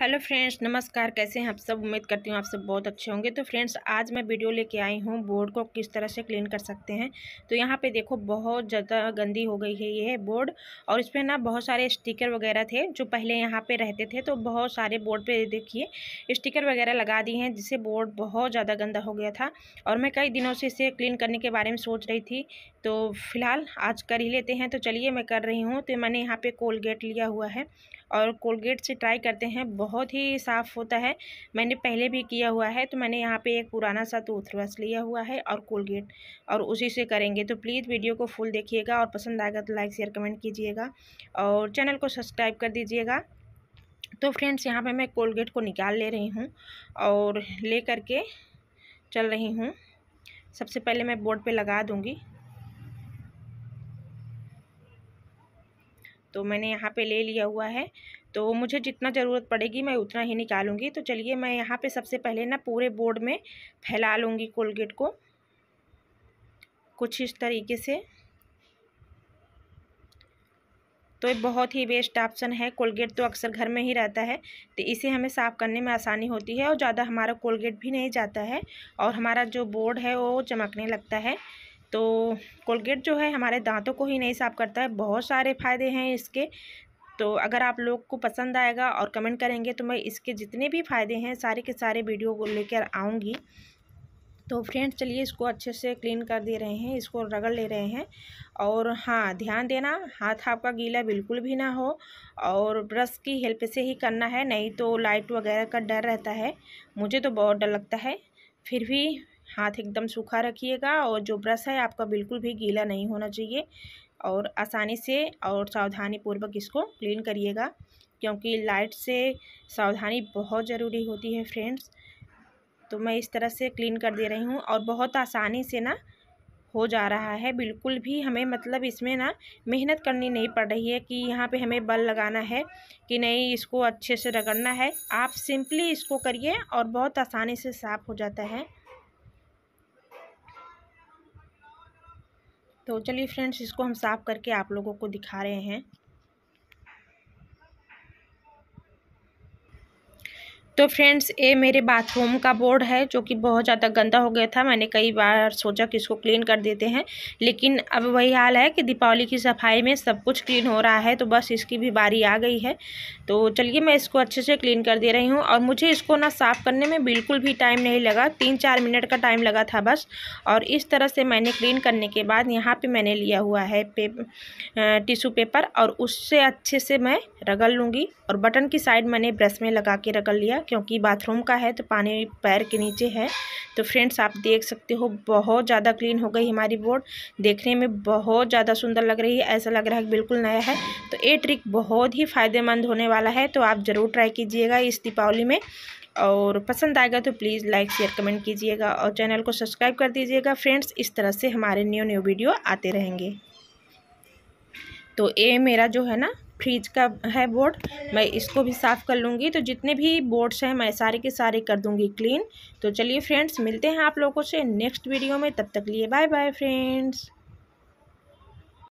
hello friends नमस्कार कैसे हैं आप सब उम्मीद करती हूँ आप सब बहुत अच्छे होंगे तो फ्रेंड्स आज मैं वीडियो लेके आई हूँ बोर्ड को किस तरह से क्लीन कर सकते हैं तो यहाँ पे देखो बहुत ज़्यादा गंदी हो गई है ये बोर्ड और इस पर ना बहुत सारे स्टिकर वगैरह थे जो पहले यहाँ पे रहते थे तो बहुत सारे बोर्ड पर देखिए स्टिकर वगैरह लगा दिए हैं जिससे बोर्ड बहुत ज़्यादा गंदा हो गया था और मैं कई दिनों से इसे क्लीन करने के बारे में सोच रही थी तो फिलहाल आज कर ही लेते हैं तो चलिए मैं कर रही हूँ तो मैंने यहाँ पर कोलगेट लिया हुआ है और कोलगेट से ट्राई करते हैं बहुत ही साफ़ होता है मैंने पहले भी किया हुआ है तो मैंने यहाँ पे एक पुराना सा टूथब्रश लिया हुआ है और कोलगेट और उसी से करेंगे तो प्लीज़ वीडियो को फुल देखिएगा और पसंद आएगा तो लाइक शेयर कमेंट कीजिएगा और चैनल को सब्सक्राइब कर दीजिएगा तो फ्रेंड्स यहाँ पर मैं कोलगेट को निकाल ले रही हूँ और ले करके चल रही हूँ सबसे पहले मैं बोर्ड पर लगा दूँगी तो मैंने यहाँ पे ले लिया हुआ है तो मुझे जितना ज़रूरत पड़ेगी मैं उतना ही निकालूंगी तो चलिए मैं यहाँ पे सबसे पहले ना पूरे बोर्ड में फैला लूँगी कोलगेट को कुछ इस तरीके से तो ये बहुत ही बेस्ट ऑप्शन है कोलगेट तो अक्सर घर में ही रहता है तो इसे हमें साफ़ करने में आसानी होती है और ज़्यादा हमारा कोलगेट भी नहीं जाता है और हमारा जो बोर्ड है वो चमकने लगता है तो कोलगेट जो है हमारे दांतों को ही नहीं साफ़ करता है बहुत सारे फ़ायदे हैं इसके तो अगर आप लोग को पसंद आएगा और कमेंट करेंगे तो मैं इसके जितने भी फ़ायदे हैं सारे के सारे वीडियो को लेकर आऊँगी तो फ्रेंड्स चलिए इसको अच्छे से क्लीन कर दे रहे हैं इसको रगड़ ले रहे हैं और हाँ ध्यान देना हाथ आपका गीला बिल्कुल भी ना हो और ब्रश की हेल्प से ही करना है नहीं तो लाइट वगैरह का डर रहता है मुझे तो बहुत डर लगता है फिर भी हाथ एकदम सूखा रखिएगा और जो ब्रश है आपका बिल्कुल भी गीला नहीं होना चाहिए और आसानी से और सावधानी पूर्वक इसको क्लीन करिएगा क्योंकि लाइट से सावधानी बहुत ज़रूरी होती है फ्रेंड्स तो मैं इस तरह से क्लीन कर दे रही हूँ और बहुत आसानी से ना हो जा रहा है बिल्कुल भी हमें मतलब इसमें ना मेहनत करनी नहीं पड़ रही है कि यहाँ पे हमें बल लगाना है कि नहीं इसको अच्छे से रगड़ना है आप सिंपली इसको करिए और बहुत आसानी से साफ़ हो जाता है तो चलिए फ्रेंड्स इसको हम साफ़ करके आप लोगों को दिखा रहे हैं तो फ्रेंड्स ये मेरे बाथरूम का बोर्ड है जो कि बहुत ज़्यादा गंदा हो गया था मैंने कई बार सोचा कि इसको क्लीन कर देते हैं लेकिन अब वही हाल है कि दीपावली की सफाई में सब कुछ क्लीन हो रहा है तो बस इसकी भी बारी आ गई है तो चलिए मैं इसको अच्छे से क्लीन कर दे रही हूँ और मुझे इसको ना साफ़ करने में बिल्कुल भी टाइम नहीं लगा तीन चार मिनट का टाइम लगा था बस और इस तरह से मैंने क्लीन करने के बाद यहाँ पर मैंने लिया हुआ है पे, टिशू पेपर और उससे अच्छे से मैं रगड़ लूँगी और बटन की साइड मैंने ब्रश में लगा के रगड़ लिया क्योंकि बाथरूम का है तो पानी पैर के नीचे है तो फ्रेंड्स आप देख सकते हो बहुत ज़्यादा क्लीन हो गई हमारी बोर्ड देखने में बहुत ज़्यादा सुंदर लग रही है ऐसा लग रहा है बिल्कुल नया है तो ये ट्रिक बहुत ही फ़ायदेमंद होने वाला है तो आप ज़रूर ट्राई कीजिएगा इस दीपावली में और पसंद आएगा तो प्लीज़ लाइक शेयर कमेंट कीजिएगा और चैनल को सब्सक्राइब कर दीजिएगा फ्रेंड्स इस तरह से हमारे न्यू न्यू वीडियो आते रहेंगे तो ये मेरा जो है ना फ्रिज का है बोर्ड मैं इसको भी साफ़ कर लूँगी तो जितने भी बोर्ड्स हैं मैं सारे के सारे कर दूँगी क्लीन तो चलिए फ्रेंड्स मिलते हैं आप लोगों से नेक्स्ट वीडियो में तब तक लिए बाय बाय फ्रेंड्स